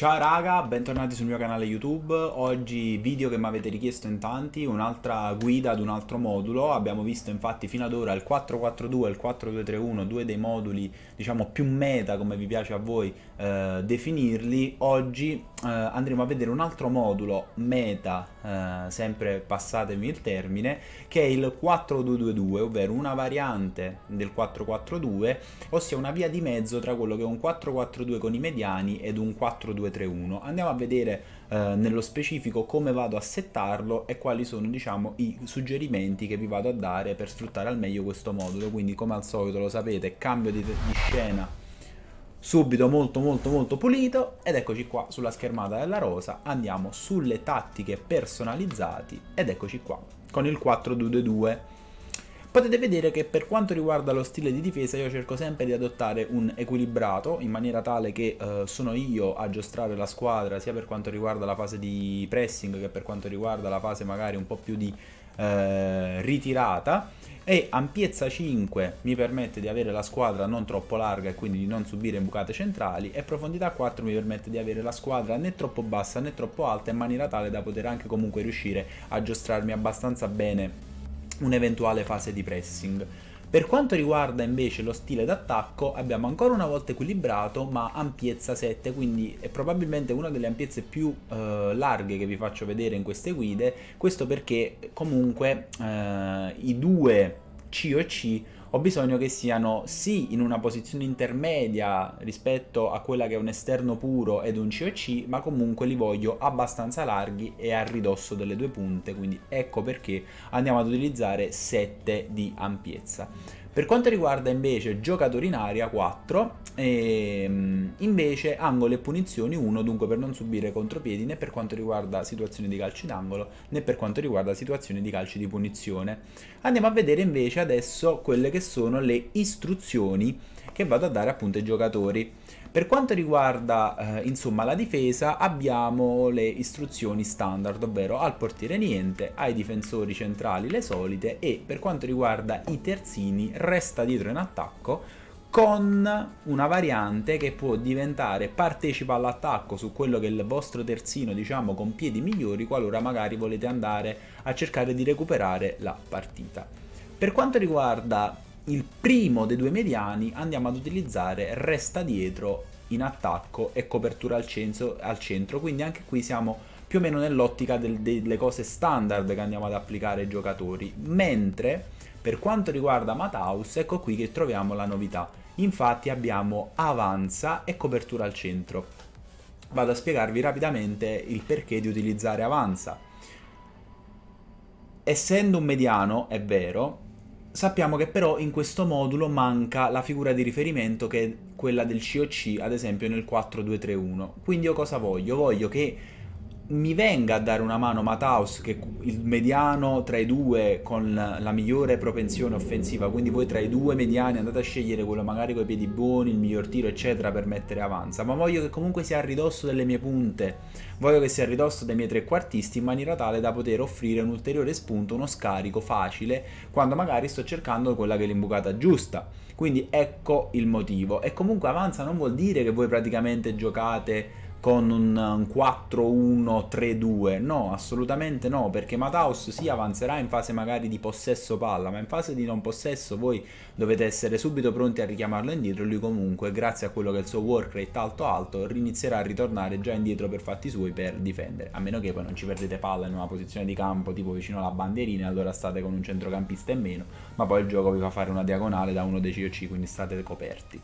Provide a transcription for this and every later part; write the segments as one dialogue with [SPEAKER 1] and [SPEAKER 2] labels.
[SPEAKER 1] Ciao raga, bentornati sul mio canale YouTube, oggi video che mi avete richiesto in tanti, un'altra guida ad un altro modulo, abbiamo visto infatti fino ad ora il 442 e il 4231, due dei moduli diciamo più meta come vi piace a voi eh, definirli, oggi eh, andremo a vedere un altro modulo meta, eh, sempre passatemi il termine, che è il 4222, ovvero una variante del 442, ossia una via di mezzo tra quello che è un 442 con i mediani ed un 422 4-2-3-1. andiamo a vedere eh, nello specifico come vado a settarlo e quali sono diciamo i suggerimenti che vi vado a dare per sfruttare al meglio questo modulo quindi come al solito lo sapete cambio di, di scena subito molto molto molto pulito ed eccoci qua sulla schermata della rosa andiamo sulle tattiche personalizzati ed eccoci qua con il 4-2-2 potete vedere che per quanto riguarda lo stile di difesa io cerco sempre di adottare un equilibrato in maniera tale che eh, sono io a giostrare la squadra sia per quanto riguarda la fase di pressing che per quanto riguarda la fase magari un po' più di eh, ritirata e ampiezza 5 mi permette di avere la squadra non troppo larga e quindi di non subire bucate centrali e profondità 4 mi permette di avere la squadra né troppo bassa né troppo alta in maniera tale da poter anche comunque riuscire a giostrarmi abbastanza bene un'eventuale fase di pressing. Per quanto riguarda invece lo stile d'attacco abbiamo ancora una volta equilibrato ma ampiezza 7 quindi è probabilmente una delle ampiezze più eh, larghe che vi faccio vedere in queste guide questo perché comunque eh, i due c o C, ho bisogno che siano sì in una posizione intermedia rispetto a quella che è un esterno puro ed un COC, ma comunque li voglio abbastanza larghi e a ridosso delle due punte, quindi ecco perché andiamo ad utilizzare 7 di ampiezza. Per quanto riguarda invece giocatori in aria 4, ehm, invece angoli e punizioni 1, dunque per non subire contropiedi né per quanto riguarda situazioni di calci d'angolo né per quanto riguarda situazioni di calci di punizione. Andiamo a vedere invece adesso quelle che sono le istruzioni che vado a dare appunto ai giocatori. Per quanto riguarda eh, insomma la difesa abbiamo le istruzioni standard, ovvero al portiere niente, ai difensori centrali le solite e per quanto riguarda i terzini resta dietro in attacco con una variante che può diventare partecipa all'attacco su quello che è il vostro terzino diciamo con piedi migliori qualora magari volete andare a cercare di recuperare la partita. Per quanto riguarda il primo dei due mediani andiamo ad utilizzare resta dietro in attacco e copertura al centro, al centro. quindi anche qui siamo più o meno nell'ottica del, delle cose standard che andiamo ad applicare ai giocatori, mentre per quanto riguarda Mataus ecco qui che troviamo la novità, infatti abbiamo avanza e copertura al centro. Vado a spiegarvi rapidamente il perché di utilizzare avanza. Essendo un mediano, è vero, Sappiamo che però in questo modulo manca la figura di riferimento che è quella del COC, ad esempio nel 4231. Quindi io cosa voglio? Voglio che mi venga a dare una mano Mataus, che è il mediano tra i due con la migliore propensione offensiva, quindi voi tra i due mediani andate a scegliere quello magari con i piedi buoni, il miglior tiro, eccetera, per mettere avanza, ma voglio che comunque sia a ridosso delle mie punte, voglio che sia a ridosso dei miei trequartisti in maniera tale da poter offrire un ulteriore spunto, uno scarico facile, quando magari sto cercando quella che è l'imbucata giusta. Quindi ecco il motivo. E comunque avanza non vuol dire che voi praticamente giocate con un, 4-1-3-2. No, assolutamente no, perché Mataus si sì, avanzerà in fase magari di possesso palla, ma in fase di non possesso voi dovete essere subito pronti a richiamarlo indietro. Lui comunque, grazie a quello che è il suo work rate alto alto, inizierà a ritornare già indietro per fatti suoi per difendere. A meno che poi non ci perdete palla in una posizione di campo tipo vicino alla banderina, allora state con un centrocampista in meno, ma poi il gioco vi fa fare una diagonale da uno dei COC, quindi state coperti.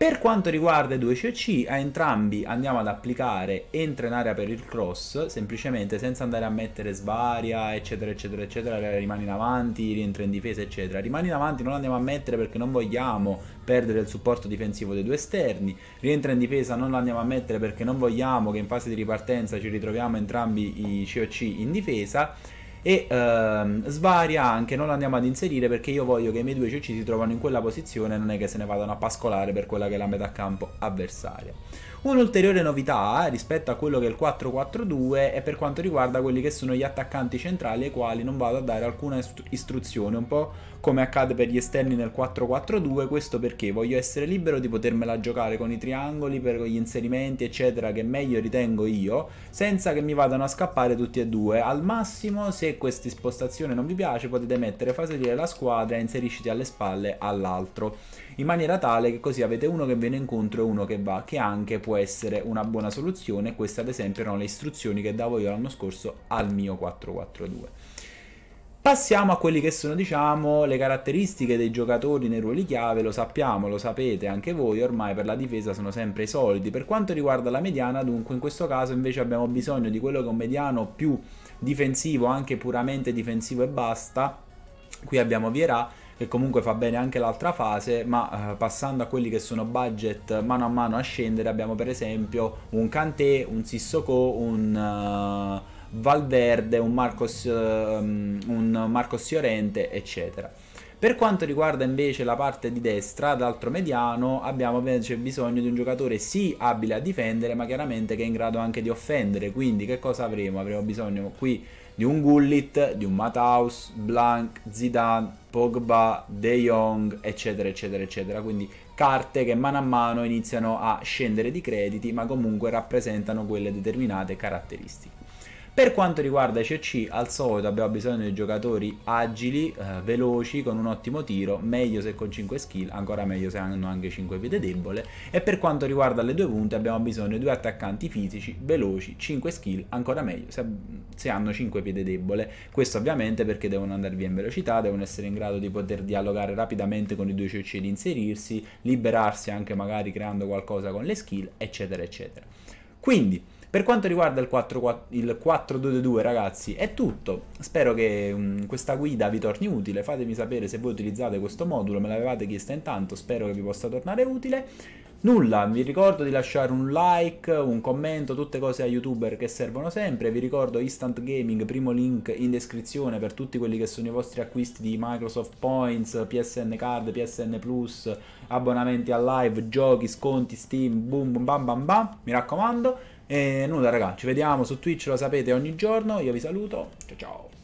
[SPEAKER 1] Per quanto riguarda i due COC, a entrambi andiamo ad applicare entra in area per il cross, semplicemente senza andare a mettere svaria, eccetera, eccetera, eccetera, rimani in avanti, rientra in difesa, eccetera. Rimani in avanti non andiamo a mettere perché non vogliamo perdere il supporto difensivo dei due esterni, rientra in difesa non andiamo a mettere perché non vogliamo che in fase di ripartenza ci ritroviamo entrambi i COC in difesa e ehm, svaria anche, non andiamo ad inserire perché io voglio che i miei due CC si trovano in quella posizione non è che se ne vadano a pascolare per quella che è la metà campo avversaria. Un'ulteriore novità eh, rispetto a quello che è il 4-4-2 è per quanto riguarda quelli che sono gli attaccanti centrali ai quali non vado a dare alcuna istruzione, un po' come accade per gli esterni nel 4-4-2, questo perché voglio essere libero di potermela giocare con i triangoli, per gli inserimenti eccetera che meglio ritengo io, senza che mi vadano a scappare tutti e due. Al massimo se questa impostazione non vi piace potete mettere fasolire la squadra e inserisciti alle spalle all'altro, in maniera tale che così avete uno che viene incontro e uno che va, che anche può può essere una buona soluzione. Queste ad esempio erano le istruzioni che davo io l'anno scorso al mio 442. Passiamo a quelle che sono, diciamo, le caratteristiche dei giocatori nei ruoli chiave, lo sappiamo, lo sapete anche voi, ormai per la difesa sono sempre i soldi. Per quanto riguarda la mediana, dunque, in questo caso invece abbiamo bisogno di quello che è un mediano più difensivo, anche puramente difensivo e basta. Qui abbiamo Vierà che comunque fa bene anche l'altra fase, ma eh, passando a quelli che sono budget mano a mano a scendere abbiamo per esempio un Kanté, un Sissoko, un uh, Valverde, un Marcos, uh, un Marcos Llorente, eccetera. Per quanto riguarda invece la parte di destra, d'altro mediano, abbiamo invece bisogno di un giocatore sì abile a difendere, ma chiaramente che è in grado anche di offendere. Quindi che cosa avremo? Avremo bisogno qui di un Gullit, di un Mataus, Blank, Zidane, Pogba, De Jong, eccetera, eccetera, eccetera. Quindi carte che mano a mano iniziano a scendere di crediti, ma comunque rappresentano quelle determinate caratteristiche. Per quanto riguarda i CC, al solito abbiamo bisogno di giocatori agili, eh, veloci, con un ottimo tiro, meglio se con 5 skill, ancora meglio se hanno anche 5 vite debole. E per quanto riguarda le due punte abbiamo bisogno di due attaccanti fisici, veloci, 5 skill, ancora meglio se, se hanno 5 piede debole. Questo ovviamente perché devono andare via in velocità, devono essere in grado di poter dialogare rapidamente con i due CC di inserirsi, liberarsi anche magari creando qualcosa con le skill, eccetera, eccetera. Quindi... Per quanto riguarda il, 4, il ragazzi, è tutto. Spero che um, questa guida vi torni utile. Fatemi sapere se voi utilizzate questo modulo, me l'avevate chiesta intanto, spero che vi possa tornare utile. Nulla, vi ricordo di lasciare un like, un commento, tutte cose a youtuber che servono sempre. Vi ricordo Instant Gaming, primo link in descrizione per tutti quelli che sono i vostri acquisti di Microsoft Points, PSN Card, PSN Plus, abbonamenti a live, giochi, sconti, Steam, boom, bam bam bam. Mi raccomando. E nulla ragazzi, ci vediamo su Twitch, lo sapete, ogni giorno. Io vi saluto. Ciao ciao.